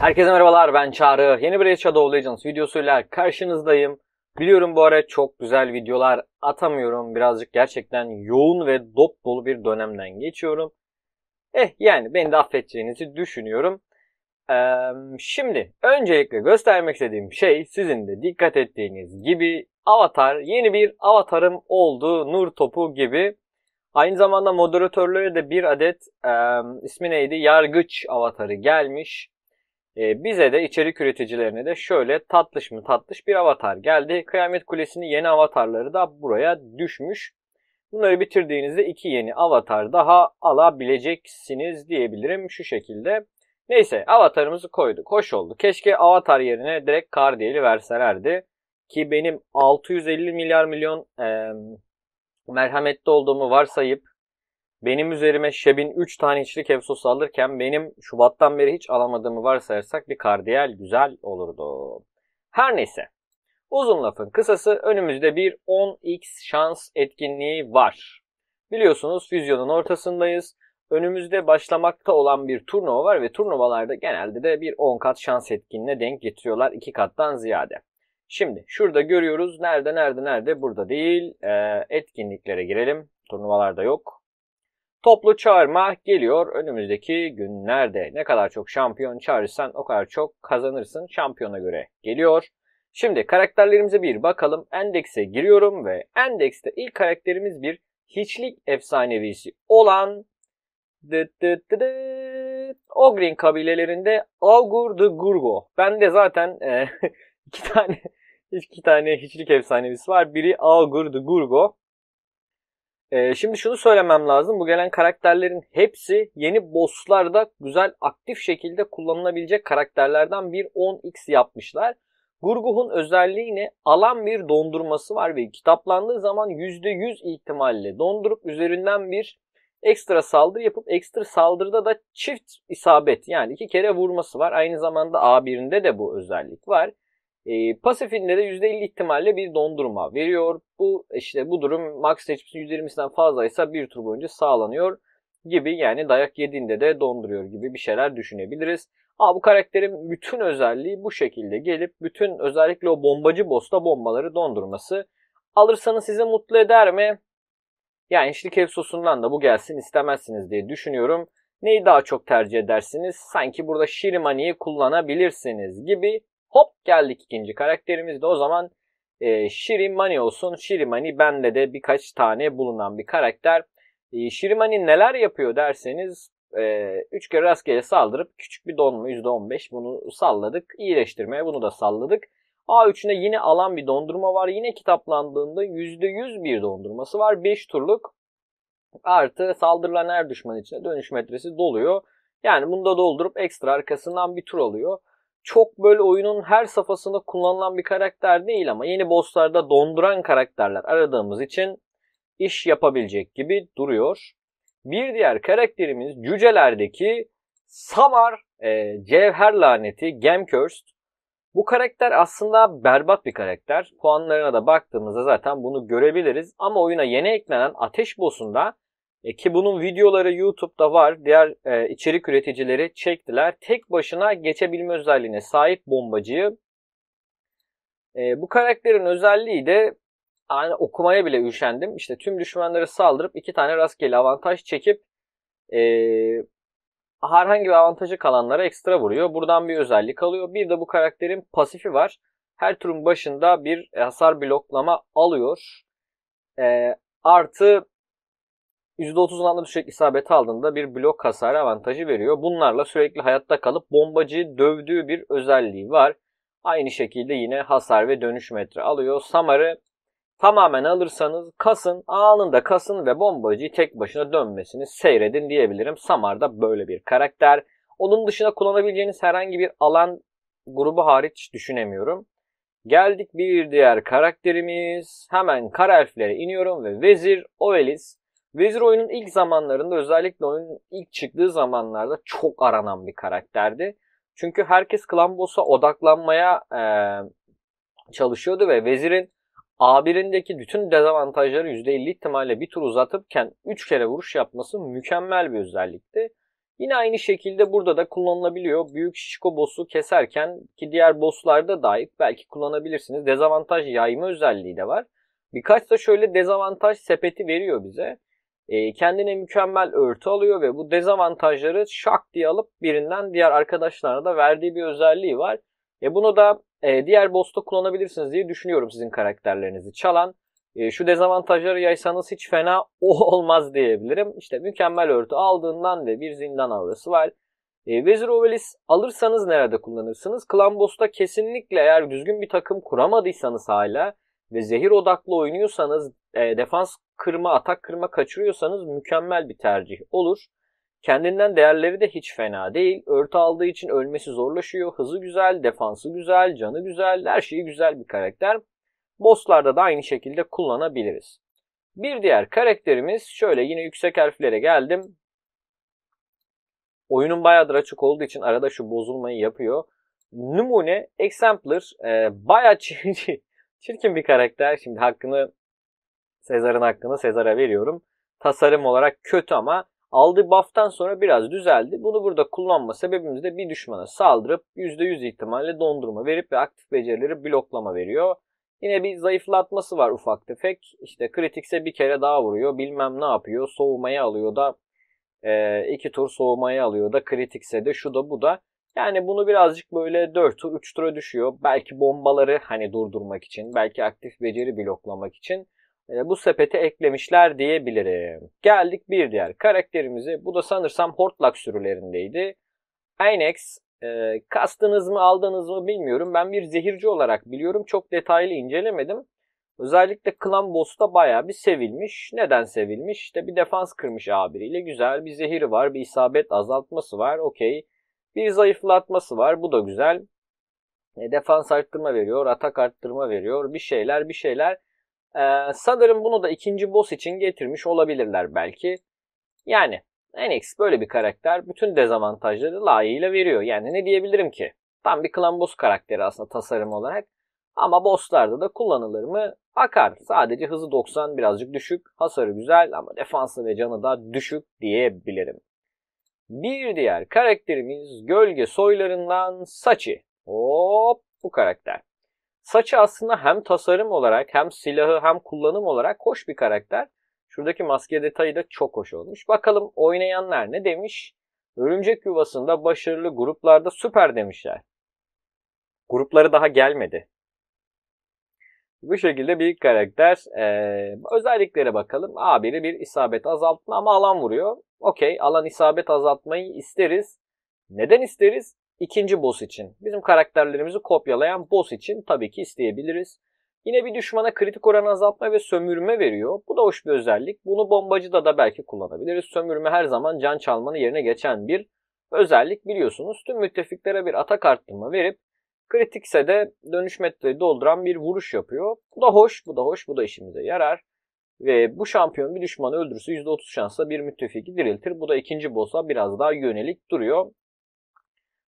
Herkese merhabalar ben Çağrı. Yeni bir Age Shadow Legends videosuyla karşınızdayım. Biliyorum bu ara çok güzel videolar atamıyorum. Birazcık gerçekten yoğun ve dop dolu bir dönemden geçiyorum. Eh yani beni de affedeceğinizi düşünüyorum. Ee, şimdi öncelikle göstermek istediğim şey sizin de dikkat ettiğiniz gibi avatar yeni bir avatarım oldu. Nur topu gibi. Aynı zamanda moderatörlere de bir adet e, ismi neydi? Yargıç avatarı gelmiş. Ee, bize de içerik üreticilerine de şöyle tatlış mı tatlış bir avatar geldi. Kıyamet Kulesi'nin yeni avatarları da buraya düşmüş. Bunları bitirdiğinizde iki yeni avatar daha alabileceksiniz diyebilirim şu şekilde. Neyse avatarımızı koyduk. Hoş oldu. Keşke avatar yerine direkt Cardiyel'i verselerdi. Ki benim 650 milyar milyon e, merhametli olduğumu varsayıp benim üzerime Şebin 3 tane içlik Efsos alırken benim Şubat'tan beri hiç alamadığımı varsayarsak bir kardiyel güzel olurdu. Her neyse. Uzun lafın kısası önümüzde bir 10x şans etkinliği var. Biliyorsunuz füzyonun ortasındayız. Önümüzde başlamakta olan bir turnuva var ve turnuvalarda genelde de bir 10 kat şans etkinliğine denk getiriyorlar 2 kattan ziyade. Şimdi şurada görüyoruz. Nerede nerede nerede burada değil. Ee, etkinliklere girelim. Turnuvalarda yok. Toplu çağırma geliyor önümüzdeki günlerde. Ne kadar çok şampiyon çağırırsan o kadar çok kazanırsın şampiyona göre geliyor. Şimdi karakterlerimize bir bakalım. Endekse giriyorum ve endekste ilk karakterimiz bir hiçlik efsanevisi olan Ogrin kabilelerinde Augur de Gurgo. Ben de zaten e, iki tane iki tane hiçlik efsanevisi var. Biri Augur de Gurgo. Ee, şimdi şunu söylemem lazım. Bu gelen karakterlerin hepsi yeni bosslarda güzel aktif şekilde kullanılabilecek karakterlerden bir 10x yapmışlar. Gurguh'un özelliği ne? Alan bir dondurması var ve kitaplandığı zaman %100 ihtimalle dondurup üzerinden bir ekstra saldırı yapıp ekstra saldırıda da çift isabet yani iki kere vurması var. Aynı zamanda A1'inde de bu özellik var. E, pasif filmlere %50 ihtimalle bir dondurma veriyor. Bu işte bu durum max seçmesinin %20'sinden fazlaysa bir tur boyunca sağlanıyor gibi yani dayak yediğinde de donduruyor gibi bir şeyler düşünebiliriz. Aa bu karakterin bütün özelliği bu şekilde gelip bütün özellikle o bombacı bosta bombaları dondurması alırsanız sizi mutlu eder mi? Yani içlik ev da bu gelsin istemezsiniz diye düşünüyorum. Neyi daha çok tercih edersiniz? Sanki burada Shirimani'yi kullanabilirsiniz gibi Hop geldik ikinci karakterimizde o zaman e, Shirimani olsun. Shirimani bende de birkaç tane bulunan bir karakter. E, Shirimani neler yapıyor derseniz 3 e, üç kere rastgele saldırıp küçük bir donma %15 bunu salladık. İyileştirmeye bunu da salladık. A3'üne yine alan bir dondurma var. Yine kitaplandığında %100 bir dondurması var. 5 turluk artı saldırılan her düşman içine dönüş metresi doluyor. Yani bunu da doldurup ekstra arkasından bir tur alıyor çok böyle oyunun her safhasında kullanılan bir karakter değil ama yeni bosslarda donduran karakterler aradığımız için iş yapabilecek gibi duruyor. Bir diğer karakterimiz cücelerdeki Samar e, Cevher Laneti Gemkirst. Bu karakter aslında berbat bir karakter. Puanlarına da baktığımızda zaten bunu görebiliriz. Ama oyuna yeni eklenen Ateş Boss'unda e, ki bunun videoları YouTube'da var. Diğer e, içerik üreticileri çektiler. Tek başına geçebilme özelliğine sahip bombacıyı. E, bu karakterin özelliği de yani okumaya bile üşendim. İşte tüm düşmanları saldırıp iki tane rastgele avantaj çekip e, herhangi bir avantajı kalanlara ekstra vuruyor. Buradan bir özellik alıyor. Bir de bu karakterin pasifi var. Her turun başında bir hasar bloklama alıyor. E, artı %30'un altında düşecek isabet aldığında bir blok hasarı avantajı veriyor. Bunlarla sürekli hayatta kalıp bombacıyı dövdüğü bir özelliği var. Aynı şekilde yine hasar ve dönüş metre alıyor. Samar'ı tamamen alırsanız kasın, anında kasın ve bombacıyı tek başına dönmesini seyredin diyebilirim. Samar da böyle bir karakter. Onun dışında kullanabileceğiniz herhangi bir alan grubu hariç düşünemiyorum. Geldik bir diğer karakterimiz. Hemen kara elflere iniyorum ve Vezir Oelis. Vezir oyunun ilk zamanlarında özellikle oyunun ilk çıktığı zamanlarda çok aranan bir karakterdi. Çünkü herkes klan odaklanmaya e, çalışıyordu ve vezirin A1'indeki bütün dezavantajları %50 ihtimalle bir tur uzatıpken 3 kere vuruş yapması mükemmel bir özellikti. Yine aynı şekilde burada da kullanılabiliyor. Büyük şişko boss'u keserken ki diğer boss'larda dahi belki kullanabilirsiniz. Dezavantaj yayma özelliği de var. Birkaç da şöyle dezavantaj sepeti veriyor bize e, kendine mükemmel örtü alıyor ve bu dezavantajları şak diye alıp birinden diğer arkadaşlarına da verdiği bir özelliği var. E, bunu da e, diğer boss'ta kullanabilirsiniz diye düşünüyorum sizin karakterlerinizi. Çalan e, şu dezavantajları yaysanız hiç fena olmaz diyebilirim. İşte mükemmel örtü aldığından ve bir zindan avrası var. E, Vezir Ovelis alırsanız nerede kullanırsınız? Klan boss'ta kesinlikle eğer düzgün bir takım kuramadıysanız hala ve zehir odaklı oynuyorsanız, e, defans kırma, atak kırma kaçırıyorsanız mükemmel bir tercih olur. Kendinden değerleri de hiç fena değil. Örtü aldığı için ölmesi zorlaşıyor. Hızı güzel, defansı güzel, canı güzel, her şeyi güzel bir karakter. Bosslarda da aynı şekilde kullanabiliriz. Bir diğer karakterimiz şöyle yine yüksek harflere geldim. Oyunun bayağıdır açık olduğu için arada şu bozulmayı yapıyor. Numune Exemplar e, bayağı Çirkin bir karakter. Şimdi hakkını Sezar'ın hakkını Sezar'a veriyorum. Tasarım olarak kötü ama aldığı buff'tan sonra biraz düzeldi. Bunu burada kullanma sebebimiz de bir düşmana saldırıp %100 ihtimalle dondurma verip ve aktif becerileri bloklama veriyor. Yine bir zayıflatması var ufak tefek. İşte kritikse bir kere daha vuruyor. Bilmem ne yapıyor. Soğumaya alıyor da e, iki tur soğumaya alıyor da kritikse de şu da bu da. Yani bunu birazcık böyle 4 tur 3 tura düşüyor. Belki bombaları hani durdurmak için, belki aktif beceri bloklamak için e, bu sepete eklemişler diyebilirim. Geldik bir diğer karakterimize. Bu da sanırsam Hortlak sürülerindeydi. Aynex e, kastınız mı aldınız mı bilmiyorum. Ben bir zehirci olarak biliyorum. Çok detaylı incelemedim. Özellikle Clan Boss'ta baya bir sevilmiş. Neden sevilmiş? İşte bir defans kırmış abiriyle. Güzel bir zehiri var. Bir isabet azaltması var. Okey. Bir zayıflatması var. Bu da güzel. E, defans arttırma veriyor. Atak arttırma veriyor. Bir şeyler bir şeyler. E, sanırım bunu da ikinci boss için getirmiş olabilirler belki. Yani Enix böyle bir karakter. Bütün dezavantajları layığıyla veriyor. Yani ne diyebilirim ki? Tam bir klan boss karakteri aslında tasarım olarak. Ama bosslarda da kullanılır mı? Bakar. Sadece hızı 90 birazcık düşük. Hasarı güzel ama defansı ve canı da düşük diyebilirim. Bir diğer karakterimiz gölge soylarından Saçi. Hop bu karakter. Sachi aslında hem tasarım olarak hem silahı hem kullanım olarak hoş bir karakter. Şuradaki maske detayı da çok hoş olmuş. Bakalım oynayanlar ne demiş? Örümcek yuvasında başarılı gruplarda süper demişler. Grupları daha gelmedi. Bu şekilde bir karakter. Ee, özelliklere bakalım. A1'i bir isabet azaltma ama alan vuruyor. Okey alan isabet azaltmayı isteriz. Neden isteriz? İkinci boss için. Bizim karakterlerimizi kopyalayan boss için tabii ki isteyebiliriz. Yine bir düşmana kritik oran azaltma ve sömürme veriyor. Bu da hoş bir özellik. Bunu bombacıda da belki kullanabiliriz. Sömürme her zaman can çalmanı yerine geçen bir özellik biliyorsunuz. Tüm müttefiklere bir atak arttırma verip Kritikse de dönüş metreyi dolduran bir vuruş yapıyor. Bu da hoş, bu da hoş, bu da işimize yarar. Ve bu şampiyon bir düşmanı öldürürse %30 şansla bir müttefiki diriltir. Bu da ikinci boss'a biraz daha yönelik duruyor.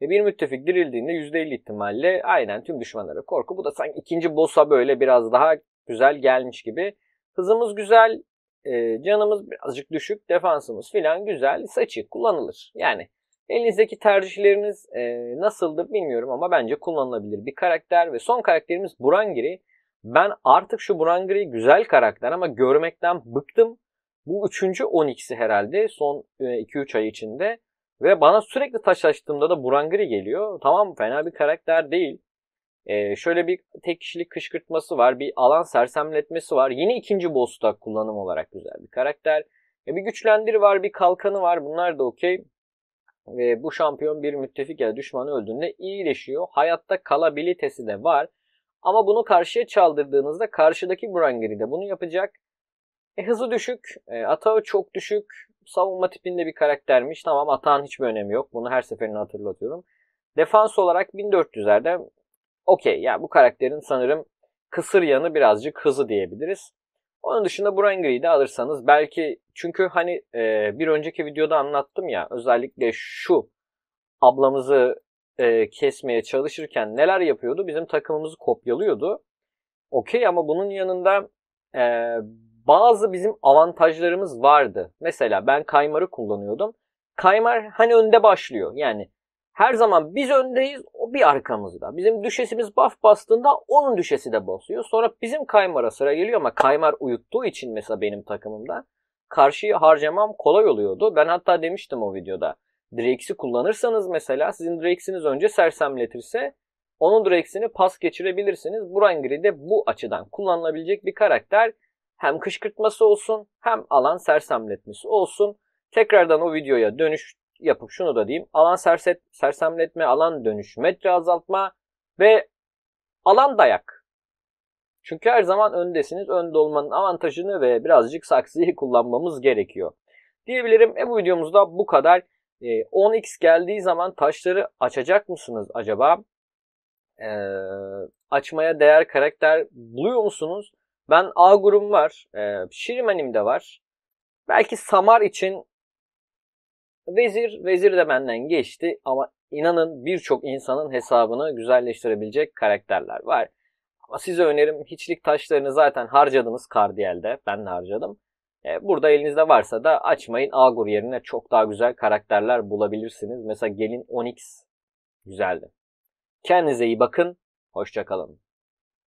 Ve bir müttefik dirildiğinde %50 ihtimalle aynen tüm düşmanlara korku. Bu da sanki ikinci boss'a böyle biraz daha güzel gelmiş gibi. Hızımız güzel, e, canımız birazcık düşük, defansımız filan güzel, saçı kullanılır. Yani Elinizdeki tercihleriniz e, nasıldır bilmiyorum ama bence kullanılabilir bir karakter ve son karakterimiz Burangiri. Ben artık şu Burangiri güzel karakter ama görmekten bıktım. Bu üçüncü Onyx'i herhalde son 2-3 e, ay içinde. Ve bana sürekli taşlaştığımda da Burangiri geliyor. Tamam fena bir karakter değil. Ee, şöyle bir tek kişilik kışkırtması var. Bir alan sersemletmesi var. Yine ikinci boss'ta kullanım olarak güzel bir karakter. E, bir güçlendiri var, bir kalkanı var. Bunlar da okey. Ve bu şampiyon bir müttefik ya da düşmanı öldüğünde iyileşiyor. Hayatta kalabilitesi de var. Ama bunu karşıya çaldırdığınızda karşıdaki Burangeri de bunu yapacak. E, hızı düşük, e, atağı çok düşük, savunma tipinde bir karaktermiş. Tamam atağın hiçbir önemi yok. Bunu her seferinde hatırlatıyorum. Defans olarak 1400'lerde okey. Yani bu karakterin sanırım kısır yanı birazcık hızı diyebiliriz. Onun dışında Burengri'yi de alırsanız belki çünkü hani e, bir önceki videoda anlattım ya özellikle şu ablamızı e, kesmeye çalışırken neler yapıyordu? Bizim takımımızı kopyalıyordu. Okey ama bunun yanında e, bazı bizim avantajlarımız vardı. Mesela ben Kaymar'ı kullanıyordum. Kaymar hani önde başlıyor. Yani her zaman biz öndeyiz, o bir arkamızda. Bizim düşesimiz buff bastığında onun düşesi de basıyor. Sonra bizim Kaymar'a sıra geliyor ama Kaymar uyuttuğu için mesela benim takımımda karşıyı harcamam kolay oluyordu. Ben hatta demiştim o videoda. Drakes'i kullanırsanız mesela sizin Drakes'iniz önce sersemletirse onun Drakes'ini pas geçirebilirsiniz. Burangiri de bu açıdan kullanılabilecek bir karakter. Hem kışkırtması olsun hem alan sersemletmesi olsun. Tekrardan o videoya dönüş yapıp şunu da diyeyim. Alan serset, sersemletme, alan dönüş, metre azaltma ve alan dayak. Çünkü her zaman öndesiniz. Önde olmanın avantajını ve birazcık saksıyı kullanmamız gerekiyor. Diyebilirim. E bu videomuzda bu kadar. E, 10x geldiği zaman taşları açacak mısınız acaba? E, açmaya değer karakter buluyor musunuz? Ben A grubum var. E, Şirimanim de var. Belki Samar için Vezir, vezir de benden geçti ama inanın birçok insanın hesabını güzelleştirebilecek karakterler var. Ama size önerim hiçlik taşlarını zaten harcadınız Kardiyel'de. Ben de harcadım. E, burada elinizde varsa da açmayın. Agur yerine çok daha güzel karakterler bulabilirsiniz. Mesela gelin Onyx güzeldi. Kendinize iyi bakın. Hoşçakalın.